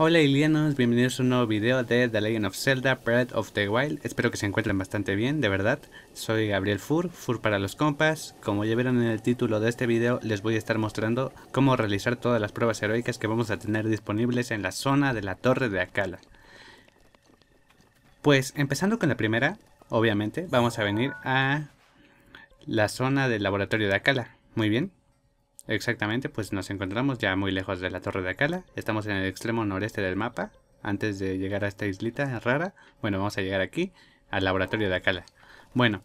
Hola Ilianos, bienvenidos a un nuevo video de The Legend of Zelda Breath of the Wild. Espero que se encuentren bastante bien, de verdad. Soy Gabriel Fur, Fur para los compas. Como ya vieron en el título de este video, les voy a estar mostrando cómo realizar todas las pruebas heroicas que vamos a tener disponibles en la zona de la Torre de Akala. Pues empezando con la primera, obviamente, vamos a venir a la zona del laboratorio de Akala. Muy bien, Exactamente, pues nos encontramos ya muy lejos de la Torre de Acala. Estamos en el extremo noreste del mapa. Antes de llegar a esta islita rara, bueno, vamos a llegar aquí, al laboratorio de Acala. Bueno,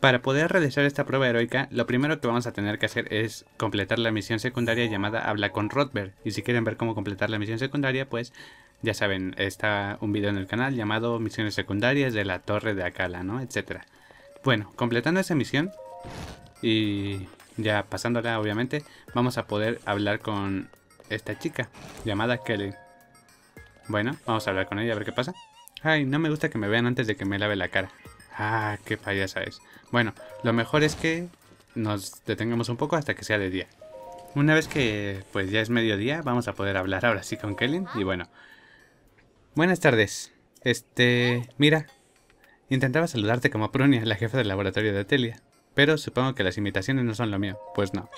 para poder realizar esta prueba heroica, lo primero que vamos a tener que hacer es completar la misión secundaria llamada Habla con Rothberg. Y si quieren ver cómo completar la misión secundaria, pues ya saben, está un video en el canal llamado Misiones secundarias de la Torre de Acala, ¿no? Etcétera. Bueno, completando esa misión y ya pasándola obviamente, vamos a poder hablar con esta chica llamada Kelly. Bueno, vamos a hablar con ella a ver qué pasa. Ay, no me gusta que me vean antes de que me lave la cara. Ah, qué payasa es. Bueno, lo mejor es que nos detengamos un poco hasta que sea de día. Una vez que pues ya es mediodía, vamos a poder hablar ahora sí con Kelly. Y bueno. Buenas tardes. Este, mira. Intentaba saludarte como Prunia, la jefa del laboratorio de Atelia. Pero supongo que las imitaciones no son lo mío. Pues no.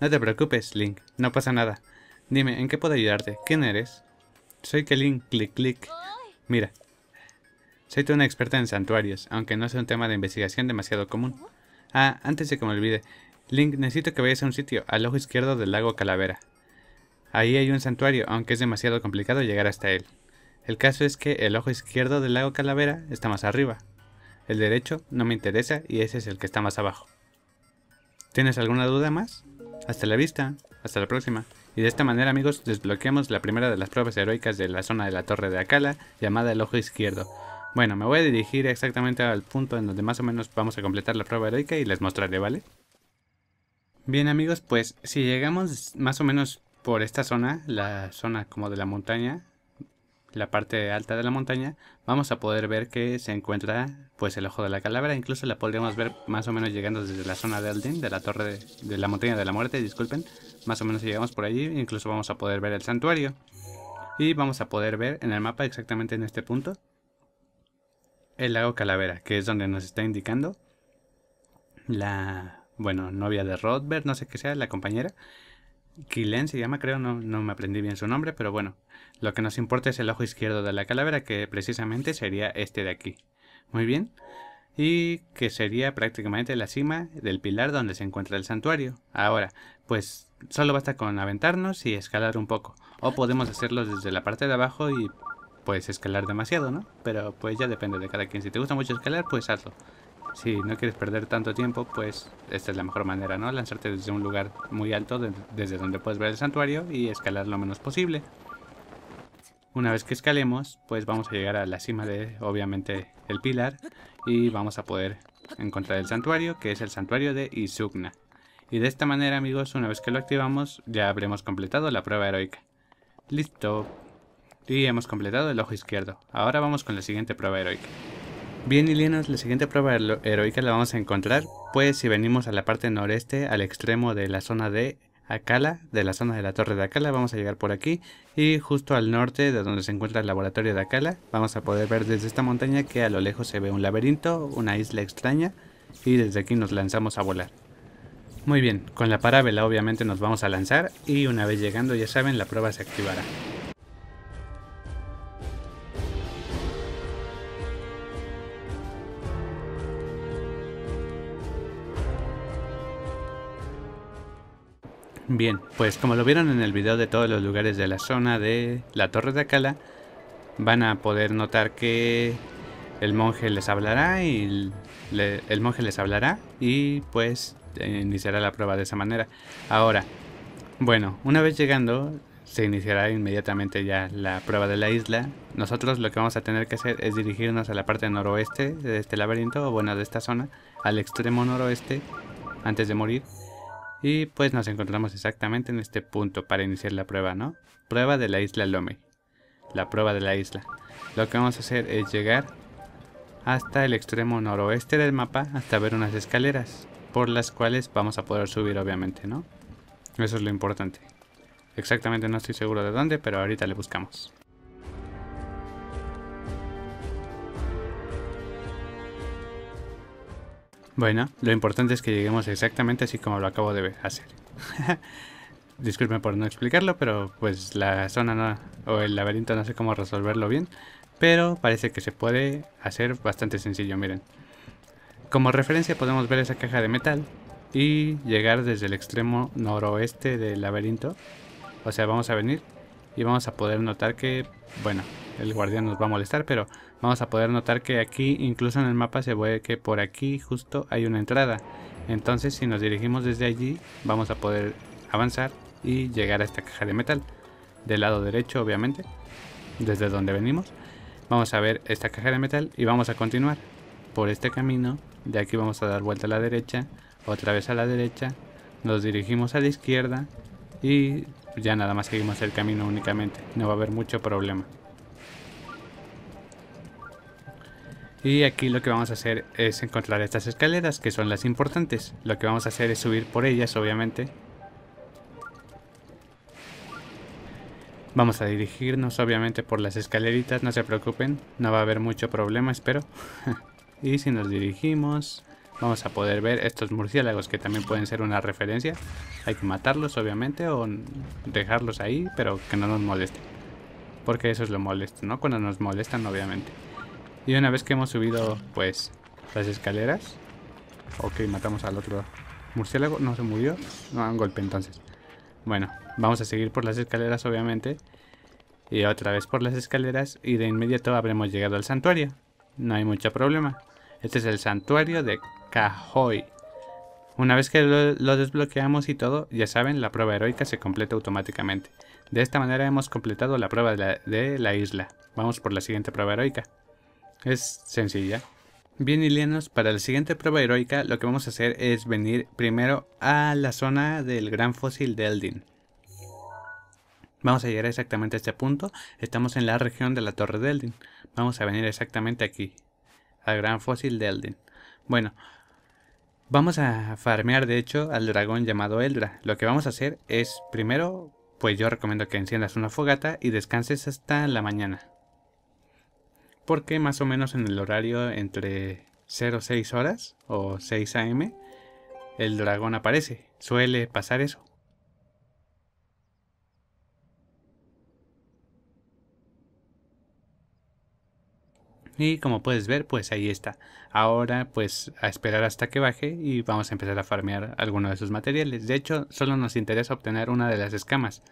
No te preocupes, Link. No pasa nada. Dime, ¿en qué puedo ayudarte? ¿Quién eres? Soy Kelin clic, clic. Mira. Soy una experta en santuarios, aunque no sea un tema de investigación demasiado común. Ah, antes de que me olvide. Link, necesito que vayas a un sitio, al ojo izquierdo del lago Calavera. Ahí hay un santuario, aunque es demasiado complicado llegar hasta él. El caso es que el ojo izquierdo del lago Calavera está más arriba, el derecho no me interesa y ese es el que está más abajo. ¿Tienes alguna duda más? Hasta la vista, hasta la próxima. Y de esta manera amigos desbloqueamos la primera de las pruebas heroicas de la zona de la torre de Akala llamada el ojo izquierdo. Bueno, me voy a dirigir exactamente al punto en donde más o menos vamos a completar la prueba heroica y les mostraré, ¿vale? Bien amigos, pues si llegamos más o menos por esta zona, la zona como de la montaña, la parte alta de la montaña, vamos a poder ver que se encuentra pues el ojo de la calavera. Incluso la podríamos ver más o menos llegando desde la zona de Aldin, de la torre de, la montaña de la muerte, disculpen. Más o menos llegamos por allí, incluso vamos a poder ver el santuario. Y vamos a poder ver en el mapa exactamente en este punto el lago Calavera, que es donde nos está indicando la, bueno, novia de Rodbert, no sé qué sea, la compañera. Kilen se llama, creo, no, no me aprendí bien su nombre, pero bueno. Lo que nos importa es el ojo izquierdo de la calavera, que precisamente sería este de aquí. Muy bien. Y que sería prácticamente la cima del pilar donde se encuentra el santuario. Ahora, pues solo basta con aventarnos y escalar un poco. O podemos hacerlo desde la parte de abajo y pues escalar demasiado, ¿no? Pero pues ya depende de cada quien. Si te gusta mucho escalar, pues hazlo si no quieres perder tanto tiempo, pues esta es la mejor manera, ¿no? Lanzarte desde un lugar muy alto, desde donde puedes ver el santuario y escalar lo menos posible. Una vez que escalemos, pues vamos a llegar a la cima de, obviamente, el pilar y vamos a poder encontrar el santuario, que es el santuario de Isugna. Y de esta manera, amigos, una vez que lo activamos, ya habremos completado la prueba heroica. Listo. Y hemos completado el ojo izquierdo. Ahora vamos con la siguiente prueba heroica. Bien, Ilianos, la siguiente prueba heroica la vamos a encontrar, pues si venimos a la parte noreste, al extremo de la zona de Akala de la zona de la torre de Akala, vamos a llegar por aquí y justo al norte de donde se encuentra el laboratorio de Akala vamos a poder ver desde esta montaña que a lo lejos se ve un laberinto, una isla extraña y desde aquí nos lanzamos a volar. Muy bien, con la parábola obviamente nos vamos a lanzar y una vez llegando ya saben la prueba se activará. Bien, pues como lo vieron en el video de todos los lugares de la zona de la Torre de Acala, van a poder notar que el monje les hablará y el monje les hablará y pues iniciará la prueba de esa manera. Ahora, bueno, una vez llegando se iniciará inmediatamente ya la prueba de la isla. Nosotros lo que vamos a tener que hacer es dirigirnos a la parte noroeste de este laberinto, o bueno, de esta zona, al extremo noroeste, antes de morir. Y pues nos encontramos exactamente en este punto para iniciar la prueba, ¿no? Prueba de la isla Lome. La prueba de la isla. Lo que vamos a hacer es llegar hasta el extremo noroeste del mapa hasta ver unas escaleras por las cuales vamos a poder subir obviamente, ¿no? Eso es lo importante. Exactamente no estoy seguro de dónde, pero ahorita le buscamos. Bueno, lo importante es que lleguemos exactamente así como lo acabo de hacer. Disculpen por no explicarlo, pero pues la zona o el laberinto no sé cómo resolverlo bien. Pero parece que se puede hacer bastante sencillo, miren. Como referencia podemos ver esa caja de metal y llegar desde el extremo noroeste del laberinto. O sea, vamos a venir y vamos a poder notar que, bueno, el guardián nos va a molestar, pero vamos a poder notar que aquí incluso en el mapa se ve que por aquí justo hay una entrada entonces si nos dirigimos desde allí vamos a poder avanzar y llegar a esta caja de metal del lado derecho obviamente desde donde venimos vamos a ver esta caja de metal y vamos a continuar por este camino de aquí vamos a dar vuelta a la derecha otra vez a la derecha nos dirigimos a la izquierda y ya nada más seguimos el camino únicamente no va a haber mucho problema Y aquí lo que vamos a hacer es encontrar estas escaleras, que son las importantes. Lo que vamos a hacer es subir por ellas, obviamente. Vamos a dirigirnos, obviamente, por las escaleritas, no se preocupen. No va a haber mucho problema, espero. y si nos dirigimos, vamos a poder ver estos murciélagos, que también pueden ser una referencia. Hay que matarlos, obviamente, o dejarlos ahí, pero que no nos molesten. Porque eso es lo molesto, ¿no? Cuando nos molestan, obviamente. Y una vez que hemos subido, pues, las escaleras. Ok, matamos al otro murciélago. No se murió. No, un golpe entonces. Bueno, vamos a seguir por las escaleras, obviamente. Y otra vez por las escaleras. Y de inmediato habremos llegado al santuario. No hay mucho problema. Este es el santuario de Cahoy. Una vez que lo, desbloqueamos y todo, ya saben, la prueba heroica se completa automáticamente. De esta manera hemos completado la prueba de la isla. Vamos por la siguiente prueba heroica. Es sencilla. Bien, Ilianos, para la siguiente prueba heroica lo que vamos a hacer es venir primero a la zona del gran fósil de Eldin. Vamos a llegar exactamente a este punto. Estamos en la región de la torre de Eldin. Vamos a venir exactamente aquí. Al gran fósil de Eldin. Bueno, vamos a farmear de hecho al dragón llamado Eldra. Lo que vamos a hacer es primero, pues yo recomiendo que enciendas una fogata y descanses hasta la mañana porque más o menos en el horario entre 06 horas o 6 am, el dragón aparece. Suele pasar eso. Y como puedes ver, pues ahí está. Ahora, pues a esperar hasta que baje y vamos a empezar a farmear alguno de sus materiales. De hecho, solo nos interesa obtener una de las escamas.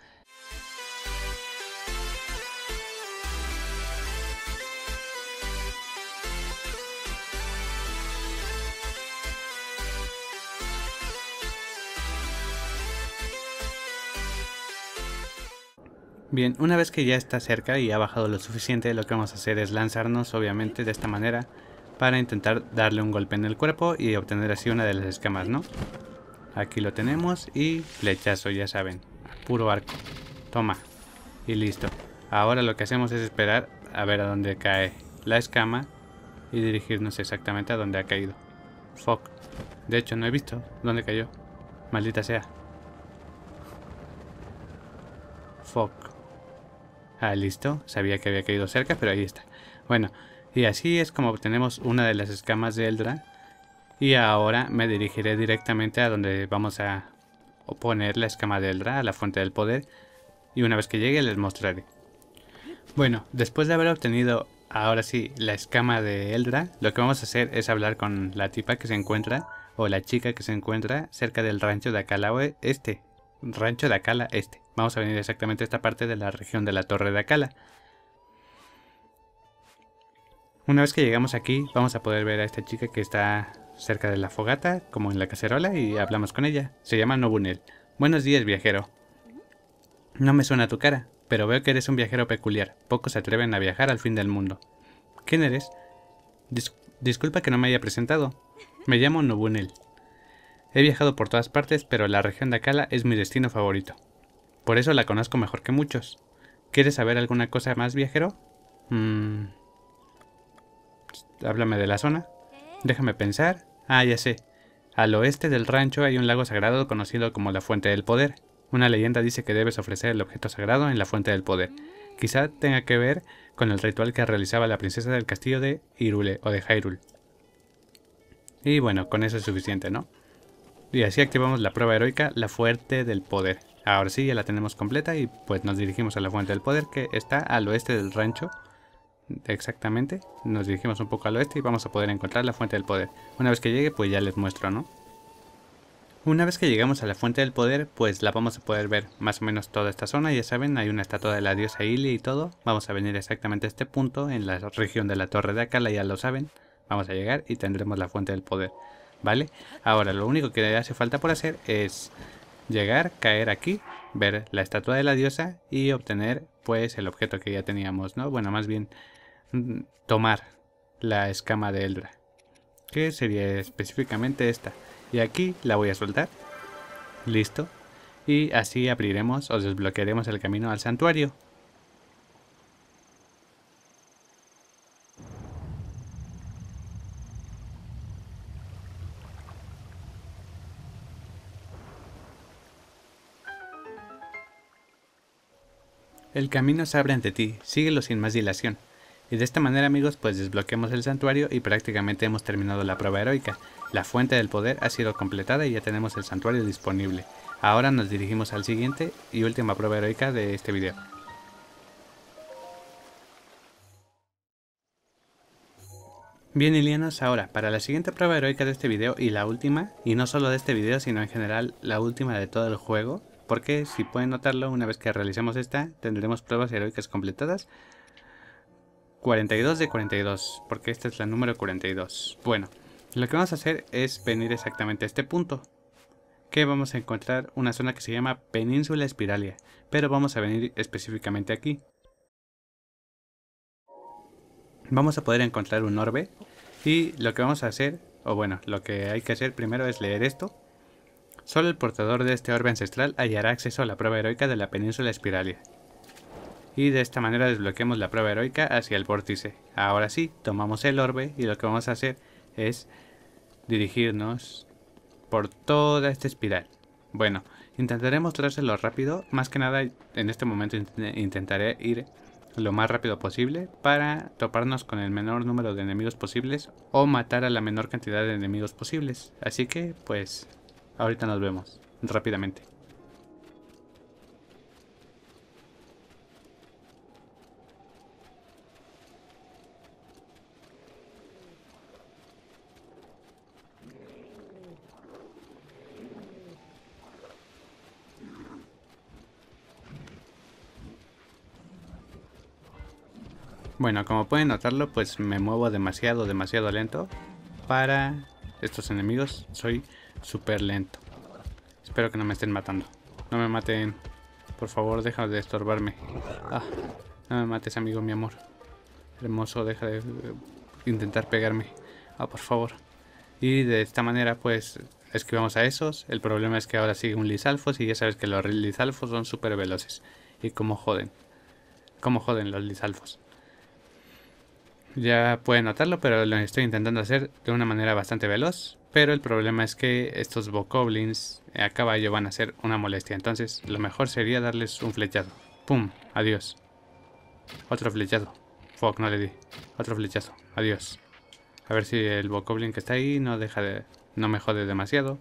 Bien, una vez que ya está cerca y ha bajado lo suficiente, lo que vamos a hacer es lanzarnos, obviamente, de esta manera, para intentar darle un golpe en el cuerpo y obtener así una de las escamas, ¿no? Aquí lo tenemos y flechazo, ya saben, puro arco. Toma, y listo. Ahora lo que hacemos es esperar a ver a dónde cae la escama y dirigirnos exactamente a dónde ha caído. Fuck. De hecho, no he visto dónde cayó. Maldita sea. Fuck. Ah, listo. Sabía que había caído cerca, pero ahí está. Bueno, y así es como obtenemos una de las escamas de Eldra. Y ahora me dirigiré directamente a donde vamos a poner la escama de Eldra, a la fuente del poder. Y una vez que llegue les mostraré. Bueno, después de haber obtenido ahora sí la escama de Eldra, lo que vamos a hacer es hablar con la tipa que se encuentra, o la chica que se encuentra cerca del rancho de Akalawe este, Rancho de Acala Este. Vamos a venir exactamente a esta parte de la región de la Torre de Acala. Una vez que llegamos aquí, vamos a poder ver a esta chica que está cerca de la fogata, como en la cacerola, y hablamos con ella. Se llama Nobunel. Buenos días, viajero. No me suena tu cara, pero veo que eres un viajero peculiar. Pocos se atreven a viajar al fin del mundo. ¿Quién eres? disculpa que no me haya presentado. Me llamo Nobunel. He viajado por todas partes, pero la región de Akala es mi destino favorito. Por eso la conozco mejor que muchos. ¿Quieres saber alguna cosa más, viajero? Mm. Háblame de la zona. Déjame pensar. Ah, ya sé. Al oeste del rancho hay un lago sagrado conocido como la Fuente del Poder. Una leyenda dice que debes ofrecer el objeto sagrado en la Fuente del Poder. Quizá tenga que ver con el ritual que realizaba la princesa del castillo de Hyrule o de Hyrule. Y bueno, con eso es suficiente, ¿no? Y así activamos la prueba heroica, la fuerte del poder. Ahora sí, ya la tenemos completa y pues nos dirigimos a la fuente del poder que está al oeste del rancho. Exactamente, nos dirigimos un poco al oeste y vamos a poder encontrar la fuente del poder. Una vez que llegue pues ya les muestro, ¿no? Una vez que llegamos a la fuente del poder, pues la vamos a poder ver más o menos toda esta zona. Ya saben, hay una estatua de la diosa Ili y todo. Vamos a venir exactamente a este punto, en la región de la torre de Akala, ya lo saben. Vamos a llegar y tendremos la fuente del poder. ¿vale? Ahora, lo único que le hace falta por hacer es llegar, caer aquí, ver la estatua de la diosa y obtener, pues, el objeto que ya teníamos, ¿no? Bueno, más bien, mm, tomar la escama de Eldra, que sería específicamente esta. Y aquí la voy a soltar. Listo. Y así abriremos o desbloquearemos el camino al santuario. El camino se abre ante ti, síguelo sin más dilación. Y de esta manera amigos, pues desbloqueamos el santuario y prácticamente hemos terminado la prueba heroica. La fuente del poder ha sido completada y ya tenemos el santuario disponible. Ahora nos dirigimos al siguiente y última prueba heroica de este video. Bien Ilianos, ahora, para la siguiente prueba heroica de este video y la última, y no solo de este video sino en general la última de todo el juego, porque si pueden notarlo, una vez que realicemos esta, tendremos pruebas heroicas completadas. 42 de 42, porque esta es la número 42. Bueno, lo que vamos a hacer es venir exactamente a este punto, que vamos a encontrar una zona que se llama Península Espiralia, pero vamos a venir específicamente aquí. Vamos a poder encontrar un orbe y lo que vamos a hacer, o bueno, lo que hay que hacer primero es leer esto Solo el portador de este orbe ancestral hallará acceso a la prueba heroica de la península espiralia. Y de esta manera desbloqueamos la prueba heroica hacia el vórtice. Ahora sí, tomamos el orbe y lo que vamos a hacer es dirigirnos por toda esta espiral. Bueno, intentaré mostrárselo rápido. Más que nada, en este momento intentaré ir lo más rápido posible para toparnos con el menor número de enemigos posibles o matar a la menor cantidad de enemigos posibles. Así que, pues, Ahorita nos vemos, rápidamente. Bueno, como pueden notarlo, pues me muevo demasiado, demasiado lento para estos enemigos. Soy súper lento. Espero que no me estén matando. No me maten. Por favor, deja de estorbarme. Ah, no me mates, amigo, mi amor. Hermoso, deja de intentar pegarme. Ah, por favor. Y de esta manera, pues, esquivamos a esos. El problema es que ahora sigue un Lizalfos y ya sabes que los Lizalfos son súper veloces. Y cómo joden. Cómo joden los Lizalfos. Ya pueden notarlo, pero lo estoy intentando hacer de una manera bastante veloz. Pero el problema es que estos Bokoblins a caballo van a ser una molestia. Entonces lo mejor sería darles un flechazo. ¡Pum! Adiós. Otro flechazo. Fuck, no le di. Otro flechazo. Adiós. A ver si el Bokoblin que está ahí no deja de... No me jode demasiado.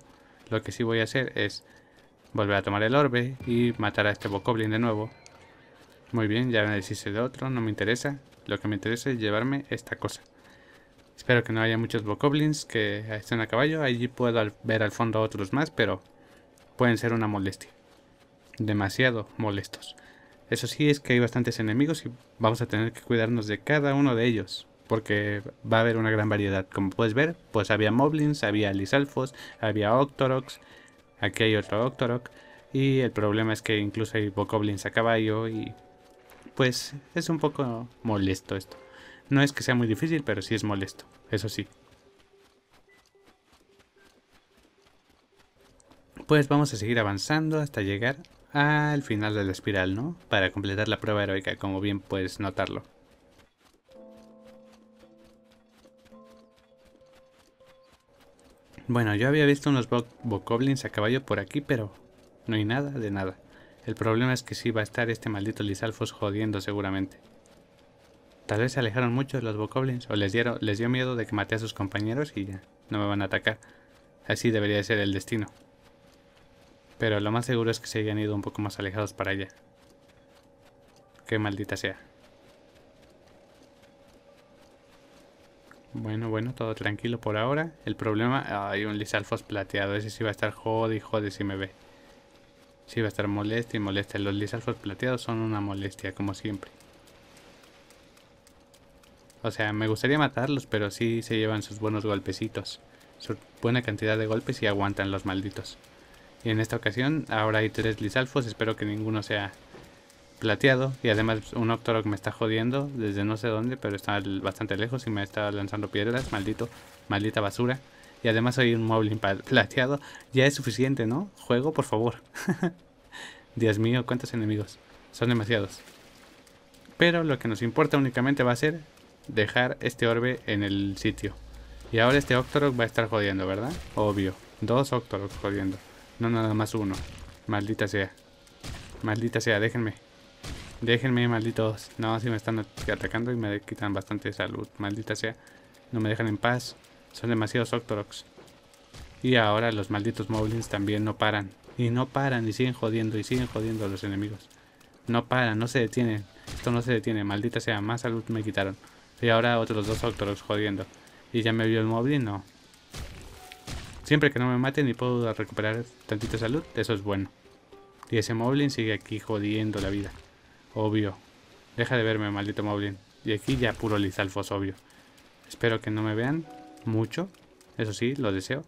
Lo que sí voy a hacer es volver a tomar el orbe y matar a este Bokoblin de nuevo. Muy bien, ya me deshice de otro, no me interesa. Lo que me interesa es llevarme esta cosa. Espero que no haya muchos bokoblins que estén a caballo. Allí puedo ver al fondo otros más, pero pueden ser una molestia. Demasiado molestos. Eso sí es que hay bastantes enemigos y vamos a tener que cuidarnos de cada uno de ellos. Porque va a haber una gran variedad. Como puedes ver, pues había Moblins, había Lisalfos, había Octorox. Aquí hay otro Octorok. Y el problema es que incluso hay Bokoblins a caballo y... Pues es un poco molesto esto. No es que sea muy difícil, pero sí es molesto. Eso sí. Pues vamos a seguir avanzando hasta llegar al final de la espiral, ¿no? Para completar la prueba heroica, como bien puedes notarlo. Bueno, yo había visto unos bokoblins a caballo por aquí, pero no hay nada de nada. El problema es que sí va a estar este maldito Lizalfos jodiendo seguramente. Tal vez se alejaron mucho de los bokoblins o les, dieron, les dio miedo de que maté a sus compañeros y ya, no me van a atacar. Así debería ser el destino. Pero lo más seguro es que se hayan ido un poco más alejados para allá. Qué maldita sea. Bueno, bueno, todo tranquilo por ahora. El problema... Hay un Lizalfos plateado. Ese sí va a estar jodido y jode si me ve. Sí va a estar molesto y molesta. Los Lizalfos plateados son una molestia, como siempre. O sea, me gustaría matarlos, pero sí se llevan sus buenos golpecitos. Su buena cantidad de golpes y aguantan los malditos. Y en esta ocasión ahora hay tres lisalfos, espero que ninguno sea plateado. Y además un que me está jodiendo desde no sé dónde, pero está bastante lejos y me está lanzando piedras, maldito, maldita basura. Y además hay un móvil plateado. Ya es suficiente, ¿no? Juego, por favor. Dios mío, cuántos enemigos. Son demasiados. Pero lo que nos importa únicamente va a ser dejar este orbe en el sitio. Y ahora este Octorok va a estar jodiendo, ¿verdad? Obvio. Dos octrox jodiendo. No nada más uno. Maldita sea. Maldita sea, déjenme. Déjenme, malditos. No, si me están atacando y me quitan bastante salud. Maldita sea. No me dejan en paz. Son demasiados Octoroks. Y ahora los malditos Moblins también no paran. Y no paran y siguen jodiendo y siguen jodiendo a los enemigos. No paran, no se detienen. Esto no se detiene. Maldita sea, más salud me quitaron. Y ahora otros dos Octoros jodiendo. ¿Y ya me vio el Moblin, No. Siempre que no me maten y puedo recuperar tantita salud, eso es bueno. Y ese Moblin sigue aquí jodiendo la vida. Obvio. Deja de verme, maldito Moblin. Y aquí ya puro Lizalfos, obvio. Espero que no me vean mucho. Eso sí, lo deseo.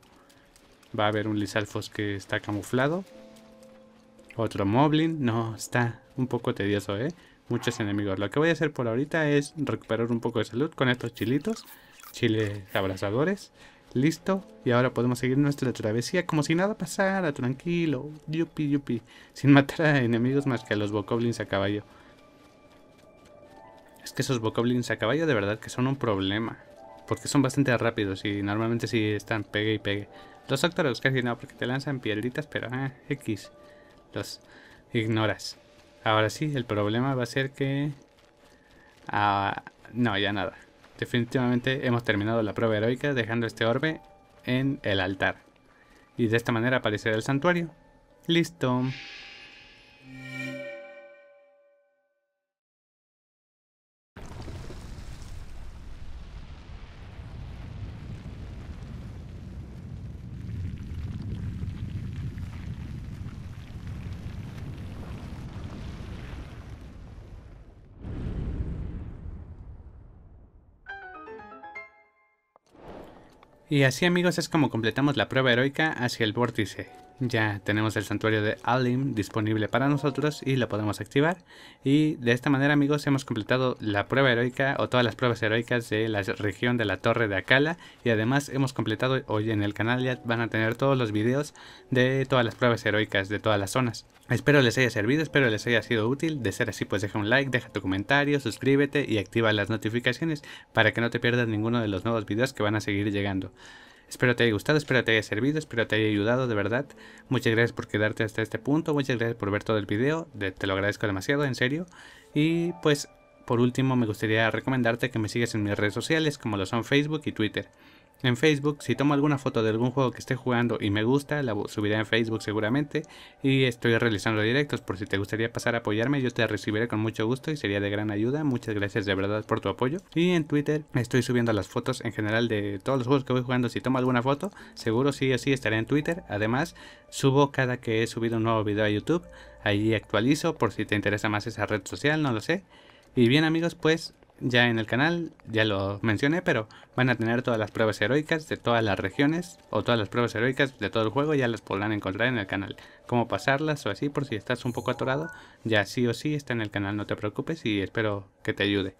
Va a haber un Lizalfos que está camuflado. Otro Moblin. No, está un poco tedioso, ¿eh? muchos enemigos. Lo que voy a hacer por ahorita es recuperar un poco de salud con estos chilitos, chiles abrazadores. Listo, y ahora podemos seguir nuestra travesía como si nada pasara, tranquilo, yupi yupi, sin matar a enemigos más que a los bokoblins a caballo. Es que esos bokoblins a caballo de verdad que son un problema, porque son bastante rápidos y normalmente si están pegue y pegue. Los actores casi no, porque te lanzan piedritas, pero ah, X, los ignoras. Ahora sí, el problema va a ser que... Ah, no, ya nada. Definitivamente hemos terminado la prueba heroica dejando este orbe en el altar. Y de esta manera aparecerá el santuario. Listo. Y así amigos es como completamos la prueba heroica hacia el vórtice ya tenemos el santuario de Alim disponible para nosotros y lo podemos activar. Y de esta manera amigos hemos completado la prueba heroica o todas las pruebas heroicas de la región de la torre de Akala. Y además hemos completado, hoy en el canal ya van a tener todos los videos de todas las pruebas heroicas de todas las zonas. Espero les haya servido, espero les haya sido útil. De ser así pues deja un like, deja tu comentario, suscríbete y activa las notificaciones para que no te pierdas ninguno de los nuevos videos que van a seguir llegando. Espero te haya gustado, espero te haya servido, espero te haya ayudado, de verdad. Muchas gracias por quedarte hasta este punto, muchas gracias por ver todo el video, te lo agradezco demasiado, en serio. Y pues, por último, me gustaría recomendarte que me sigas en mis redes sociales, como lo son Facebook y Twitter en Facebook. Si tomo alguna foto de algún juego que esté jugando y me gusta, la subiré en Facebook seguramente. Y estoy realizando directos. Por si te gustaría pasar a apoyarme, yo te recibiré con mucho gusto y sería de gran ayuda. Muchas gracias de verdad por tu apoyo. Y en Twitter estoy subiendo las fotos en general de todos los juegos que voy jugando. Si tomo alguna foto, seguro sí o sí estaré en Twitter. Además, subo cada que he subido un nuevo video a YouTube. Allí actualizo por si te interesa más esa red social, no lo sé. Y bien amigos, pues ya en el canal, ya lo mencioné, pero van a tener todas las pruebas heroicas de todas las regiones o todas las pruebas heroicas de todo el juego, ya las podrán encontrar en el canal. Cómo pasarlas o así, por si estás un poco atorado, ya sí o sí está en el canal, no te preocupes y espero que te ayude.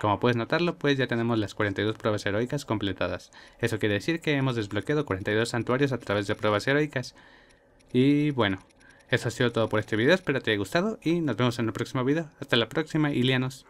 Como puedes notarlo, pues ya tenemos las 42 pruebas heroicas completadas. Eso quiere decir que hemos desbloqueado 42 santuarios a través de pruebas heroicas. Y bueno, eso ha sido todo por este video, espero te haya gustado y nos vemos en el próximo video. Hasta la próxima, Ilianos.